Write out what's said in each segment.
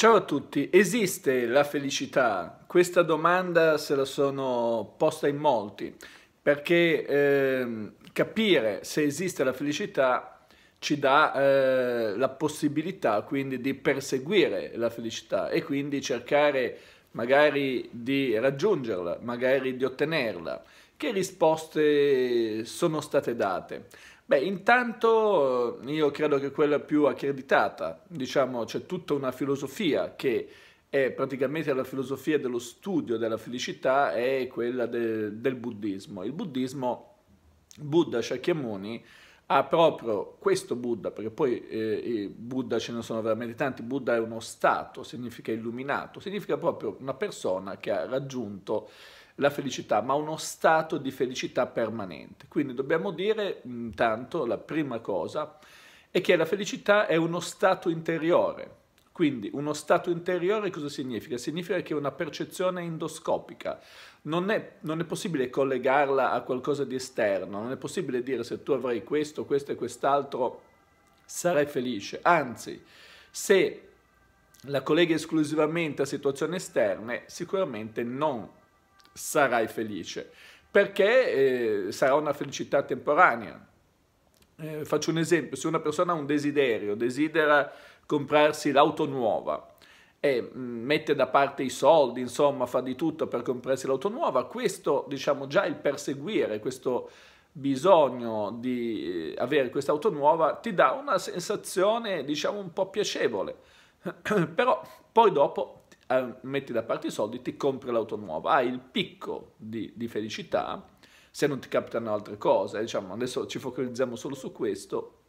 Ciao a tutti, esiste la felicità? Questa domanda se la sono posta in molti perché eh, capire se esiste la felicità ci dà eh, la possibilità quindi di perseguire la felicità e quindi cercare magari di raggiungerla, magari di ottenerla. Che risposte sono state date? Beh, intanto io credo che quella più accreditata, diciamo c'è tutta una filosofia che è praticamente la filosofia dello studio della felicità, è quella de del buddismo. Il buddismo, Buddha Shakyamuni, ha proprio questo Buddha, perché poi eh, Buddha ce ne sono veramente tanti, Buddha è uno stato, significa illuminato, significa proprio una persona che ha raggiunto la felicità, ma uno stato di felicità permanente. Quindi dobbiamo dire intanto la prima cosa è che la felicità è uno stato interiore. Quindi uno stato interiore cosa significa? Significa che è una percezione endoscopica, non è, non è, possibile collegarla a qualcosa di esterno, non è possibile dire se tu avrai questo, questo e quest'altro sarai felice. Anzi, se la colleghi esclusivamente a situazioni esterne, sicuramente non sarai felice, perché eh, sarà una felicità temporanea. Eh, faccio un esempio, se una persona ha un desiderio, desidera comprarsi l'auto nuova e mm, mette da parte i soldi, insomma fa di tutto per comprarsi l'auto nuova, questo diciamo già il perseguire, questo bisogno di eh, avere questa auto nuova ti dà una sensazione diciamo un po' piacevole, però poi dopo eh, metti da parte i soldi, ti compri l'auto nuova, hai il picco di, di felicità, se non ti capitano altre cose, diciamo, adesso ci focalizziamo solo su questo,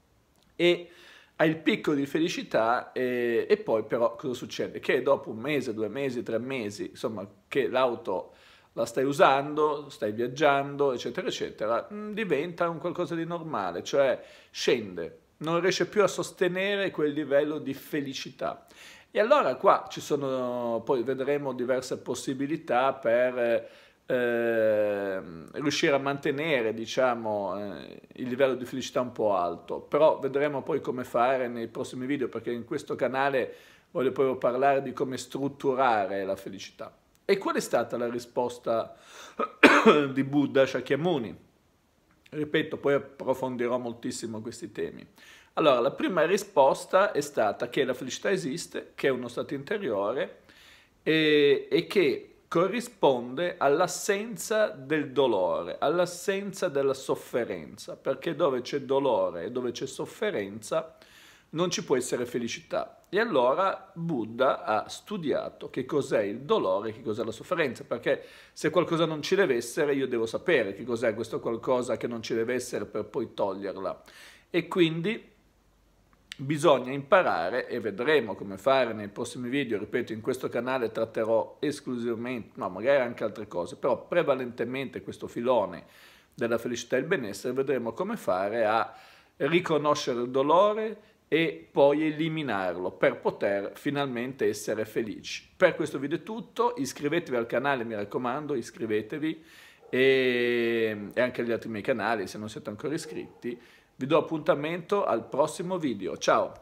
e hai il picco di felicità e, e, poi però cosa succede? Che dopo un mese, due mesi, tre mesi, insomma, che l'auto la stai usando, stai viaggiando, eccetera, eccetera, mm, diventa un qualcosa di normale, cioè scende, non riesce più a sostenere quel livello di felicità. E allora qua ci sono, poi vedremo diverse possibilità per eh, riuscire a mantenere diciamo, eh, il livello di felicità un po' alto, però vedremo poi come fare nei prossimi video perché in questo canale voglio proprio parlare di come strutturare la felicità. E qual è stata la risposta di Buddha Shakyamuni? Ripeto, poi approfondirò moltissimo questi temi. Allora, la prima risposta è stata che la felicità esiste, che è uno stato interiore e, e che corrisponde all'assenza del dolore, all'assenza della sofferenza, perché dove c'è dolore e dove c'è sofferenza, non ci può essere felicità. E allora Buddha ha studiato che cos'è il dolore, e che cos'è la sofferenza, perché se qualcosa non ci deve essere io devo sapere che cos'è questo qualcosa che non ci deve essere per poi toglierla. E quindi bisogna imparare e vedremo come fare nei prossimi video, ripeto in questo canale tratterò esclusivamente, no magari anche altre cose, però prevalentemente questo filone della felicità e il benessere, vedremo come fare a riconoscere il dolore, e poi eliminarlo per poter finalmente essere felici. Per questo video è tutto, iscrivetevi al canale, mi raccomando, iscrivetevi e, e anche agli altri miei canali se non siete ancora iscritti. Vi do appuntamento al prossimo video, ciao!